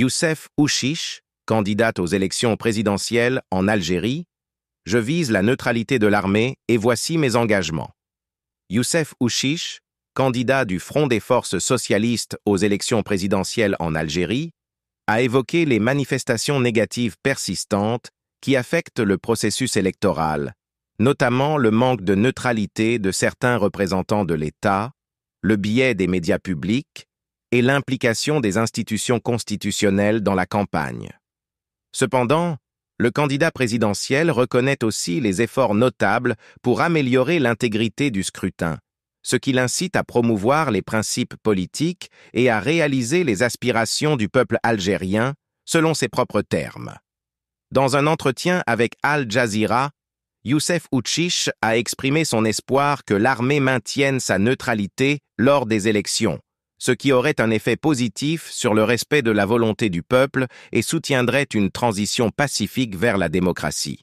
Youssef Ouchiche, candidate aux élections présidentielles en Algérie, je vise la neutralité de l'armée et voici mes engagements. Youssef Ouchiche, candidat du Front des forces socialistes aux élections présidentielles en Algérie, a évoqué les manifestations négatives persistantes qui affectent le processus électoral, notamment le manque de neutralité de certains représentants de l'État, le biais des médias publics, et l'implication des institutions constitutionnelles dans la campagne. Cependant, le candidat présidentiel reconnaît aussi les efforts notables pour améliorer l'intégrité du scrutin, ce qui l'incite à promouvoir les principes politiques et à réaliser les aspirations du peuple algérien, selon ses propres termes. Dans un entretien avec Al Jazeera, Youssef Ouchiche a exprimé son espoir que l'armée maintienne sa neutralité lors des élections, ce qui aurait un effet positif sur le respect de la volonté du peuple et soutiendrait une transition pacifique vers la démocratie.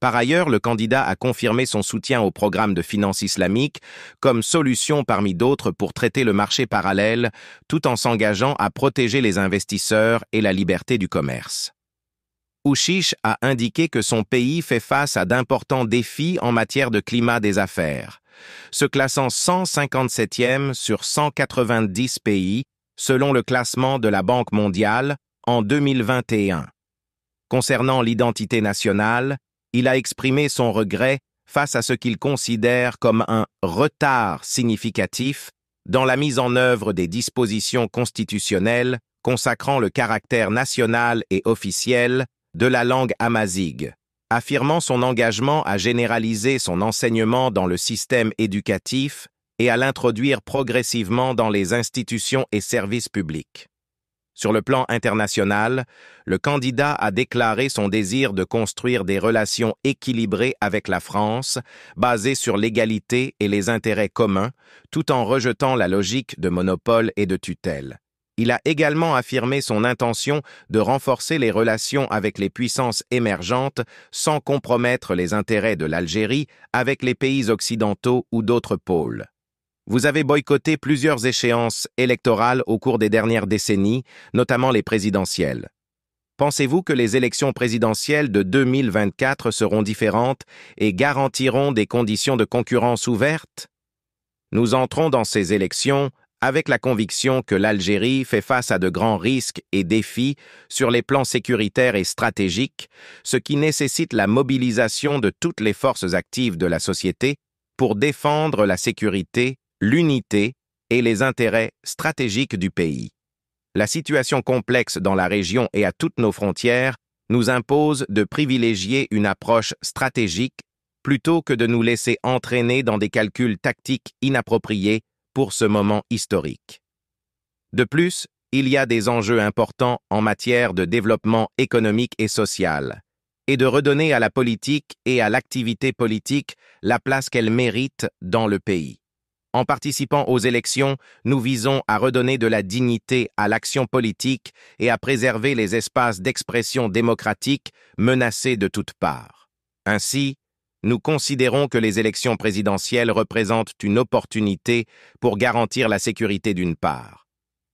Par ailleurs, le candidat a confirmé son soutien au programme de finances islamique comme solution parmi d'autres pour traiter le marché parallèle tout en s'engageant à protéger les investisseurs et la liberté du commerce. Ouchiche a indiqué que son pays fait face à d'importants défis en matière de climat des affaires, se classant 157e sur 190 pays selon le classement de la Banque mondiale en 2021. Concernant l'identité nationale, il a exprimé son regret face à ce qu'il considère comme un retard significatif dans la mise en œuvre des dispositions constitutionnelles consacrant le caractère national et officiel de la langue amazigh affirmant son engagement à généraliser son enseignement dans le système éducatif et à l'introduire progressivement dans les institutions et services publics. Sur le plan international, le candidat a déclaré son désir de construire des relations équilibrées avec la France, basées sur l'égalité et les intérêts communs, tout en rejetant la logique de monopole et de tutelle. Il a également affirmé son intention de renforcer les relations avec les puissances émergentes sans compromettre les intérêts de l'Algérie avec les pays occidentaux ou d'autres pôles. Vous avez boycotté plusieurs échéances électorales au cours des dernières décennies, notamment les présidentielles. Pensez-vous que les élections présidentielles de 2024 seront différentes et garantiront des conditions de concurrence ouvertes Nous entrons dans ces élections avec la conviction que l'Algérie fait face à de grands risques et défis sur les plans sécuritaires et stratégiques, ce qui nécessite la mobilisation de toutes les forces actives de la société pour défendre la sécurité, l'unité et les intérêts stratégiques du pays. La situation complexe dans la région et à toutes nos frontières nous impose de privilégier une approche stratégique plutôt que de nous laisser entraîner dans des calculs tactiques inappropriés pour ce moment historique. De plus, il y a des enjeux importants en matière de développement économique et social, et de redonner à la politique et à l'activité politique la place qu'elle mérite dans le pays. En participant aux élections, nous visons à redonner de la dignité à l'action politique et à préserver les espaces d'expression démocratique menacés de toutes parts. Ainsi, nous considérons que les élections présidentielles représentent une opportunité pour garantir la sécurité d'une part,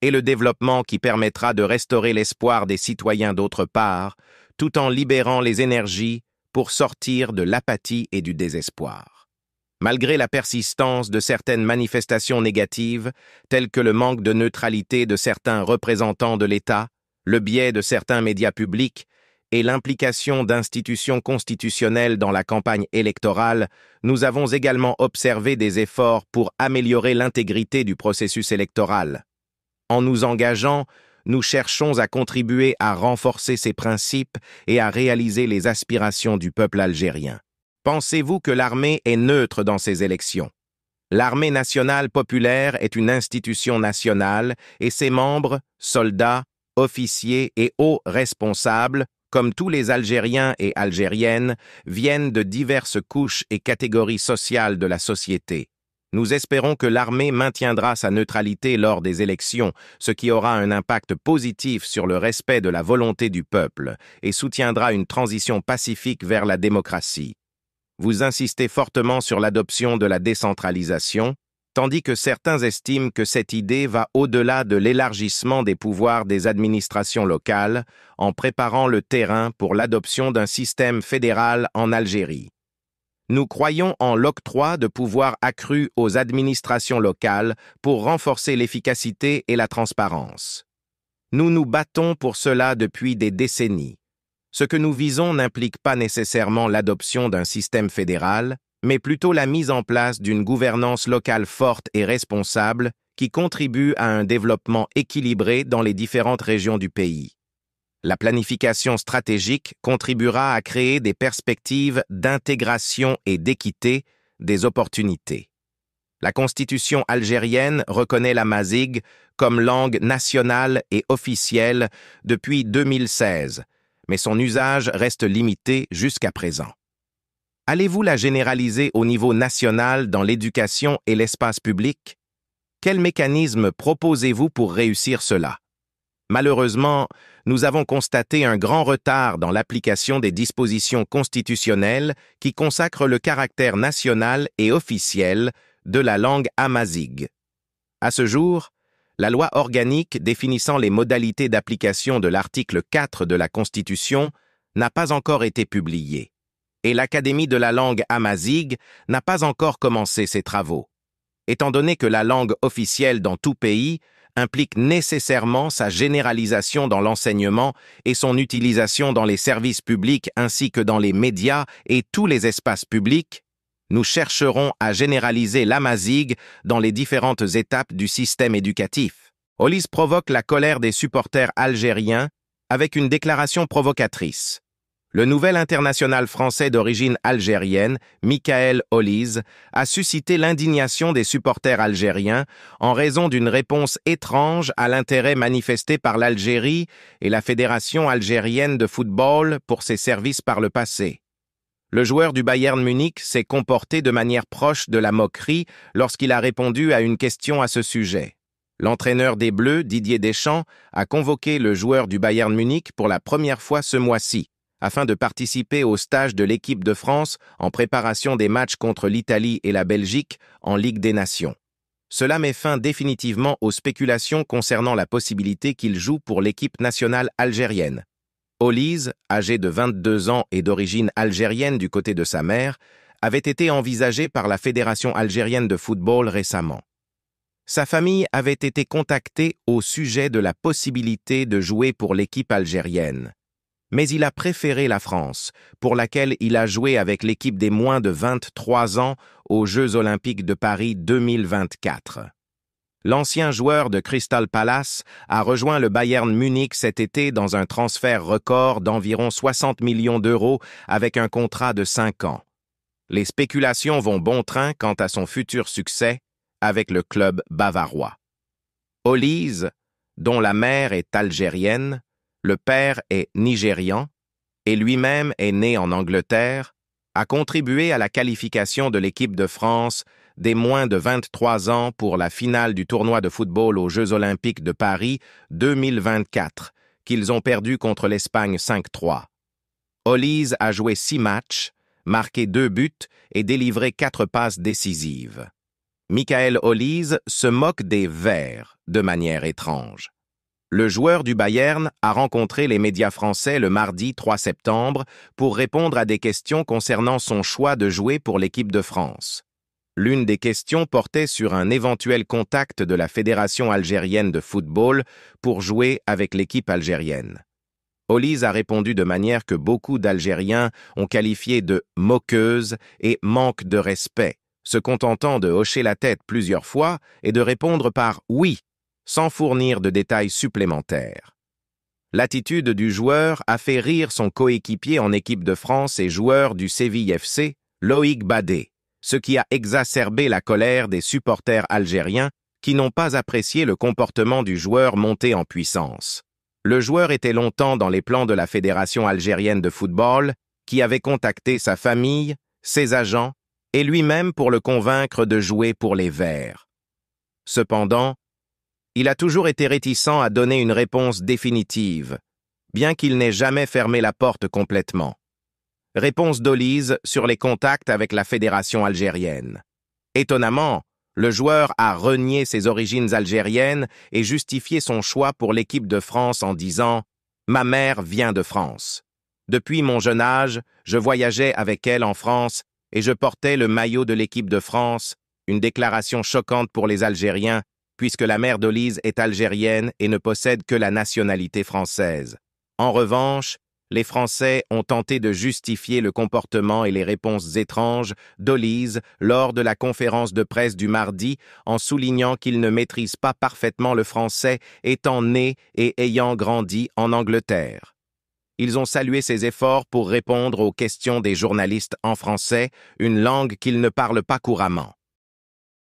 et le développement qui permettra de restaurer l'espoir des citoyens d'autre part, tout en libérant les énergies pour sortir de l'apathie et du désespoir. Malgré la persistance de certaines manifestations négatives, telles que le manque de neutralité de certains représentants de l'État, le biais de certains médias publics et l'implication d'institutions constitutionnelles dans la campagne électorale, nous avons également observé des efforts pour améliorer l'intégrité du processus électoral. En nous engageant, nous cherchons à contribuer à renforcer ces principes et à réaliser les aspirations du peuple algérien. Pensez-vous que l'armée est neutre dans ces élections L'armée nationale populaire est une institution nationale et ses membres, soldats, officiers et hauts responsables comme tous les Algériens et Algériennes, viennent de diverses couches et catégories sociales de la société. Nous espérons que l'armée maintiendra sa neutralité lors des élections, ce qui aura un impact positif sur le respect de la volonté du peuple et soutiendra une transition pacifique vers la démocratie. Vous insistez fortement sur l'adoption de la décentralisation, tandis que certains estiment que cette idée va au-delà de l'élargissement des pouvoirs des administrations locales en préparant le terrain pour l'adoption d'un système fédéral en Algérie. Nous croyons en l'octroi de pouvoirs accrus aux administrations locales pour renforcer l'efficacité et la transparence. Nous nous battons pour cela depuis des décennies. Ce que nous visons n'implique pas nécessairement l'adoption d'un système fédéral, mais plutôt la mise en place d'une gouvernance locale forte et responsable qui contribue à un développement équilibré dans les différentes régions du pays. La planification stratégique contribuera à créer des perspectives d'intégration et d'équité des opportunités. La constitution algérienne reconnaît la mazig comme langue nationale et officielle depuis 2016, mais son usage reste limité jusqu'à présent. Allez-vous la généraliser au niveau national dans l'éducation et l'espace public? Quels mécanismes proposez-vous pour réussir cela? Malheureusement, nous avons constaté un grand retard dans l'application des dispositions constitutionnelles qui consacrent le caractère national et officiel de la langue amazigh. À ce jour, la loi organique définissant les modalités d'application de l'article 4 de la Constitution n'a pas encore été publiée et l'Académie de la langue amazigh n'a pas encore commencé ses travaux. Étant donné que la langue officielle dans tout pays implique nécessairement sa généralisation dans l'enseignement et son utilisation dans les services publics ainsi que dans les médias et tous les espaces publics, nous chercherons à généraliser l'amazigh dans les différentes étapes du système éducatif. Olis provoque la colère des supporters algériens avec une déclaration provocatrice. Le nouvel international français d'origine algérienne, Michael Olise, a suscité l'indignation des supporters algériens en raison d'une réponse étrange à l'intérêt manifesté par l'Algérie et la Fédération algérienne de football pour ses services par le passé. Le joueur du Bayern Munich s'est comporté de manière proche de la moquerie lorsqu'il a répondu à une question à ce sujet. L'entraîneur des Bleus, Didier Deschamps, a convoqué le joueur du Bayern Munich pour la première fois ce mois-ci afin de participer au stage de l'équipe de France en préparation des matchs contre l'Italie et la Belgique en Ligue des Nations. Cela met fin définitivement aux spéculations concernant la possibilité qu'il joue pour l'équipe nationale algérienne. Olise, âgé de 22 ans et d'origine algérienne du côté de sa mère, avait été envisagé par la Fédération algérienne de football récemment. Sa famille avait été contactée au sujet de la possibilité de jouer pour l'équipe algérienne mais il a préféré la France, pour laquelle il a joué avec l'équipe des moins de 23 ans aux Jeux olympiques de Paris 2024. L'ancien joueur de Crystal Palace a rejoint le Bayern Munich cet été dans un transfert record d'environ 60 millions d'euros avec un contrat de 5 ans. Les spéculations vont bon train quant à son futur succès avec le club bavarois. Olise, dont la mère est algérienne, le père est nigérian et lui-même est né en Angleterre, a contribué à la qualification de l'équipe de France des moins de 23 ans pour la finale du tournoi de football aux Jeux olympiques de Paris 2024, qu'ils ont perdu contre l'Espagne 5-3. Olise a joué six matchs, marqué deux buts et délivré quatre passes décisives. Michael Olise se moque des Verts de manière étrange. Le joueur du Bayern a rencontré les médias français le mardi 3 septembre pour répondre à des questions concernant son choix de jouer pour l'équipe de France. L'une des questions portait sur un éventuel contact de la Fédération algérienne de football pour jouer avec l'équipe algérienne. Olise a répondu de manière que beaucoup d'Algériens ont qualifié de moqueuse et manque de respect, se contentant de hocher la tête plusieurs fois et de répondre par oui sans fournir de détails supplémentaires. L'attitude du joueur a fait rire son coéquipier en équipe de France et joueur du Séville FC, Loïc Badé, ce qui a exacerbé la colère des supporters algériens qui n'ont pas apprécié le comportement du joueur monté en puissance. Le joueur était longtemps dans les plans de la Fédération algérienne de football, qui avait contacté sa famille, ses agents et lui-même pour le convaincre de jouer pour les Verts. Cependant, il a toujours été réticent à donner une réponse définitive, bien qu'il n'ait jamais fermé la porte complètement. Réponse d'Olise sur les contacts avec la Fédération algérienne. Étonnamment, le joueur a renié ses origines algériennes et justifié son choix pour l'équipe de France en disant « Ma mère vient de France. Depuis mon jeune âge, je voyageais avec elle en France et je portais le maillot de l'équipe de France, une déclaration choquante pour les Algériens puisque la mère d'Olise est algérienne et ne possède que la nationalité française. En revanche, les Français ont tenté de justifier le comportement et les réponses étranges d'Olise lors de la conférence de presse du mardi en soulignant qu'il ne maîtrise pas parfaitement le français étant né et ayant grandi en Angleterre. Ils ont salué ses efforts pour répondre aux questions des journalistes en français, une langue qu'ils ne parlent pas couramment.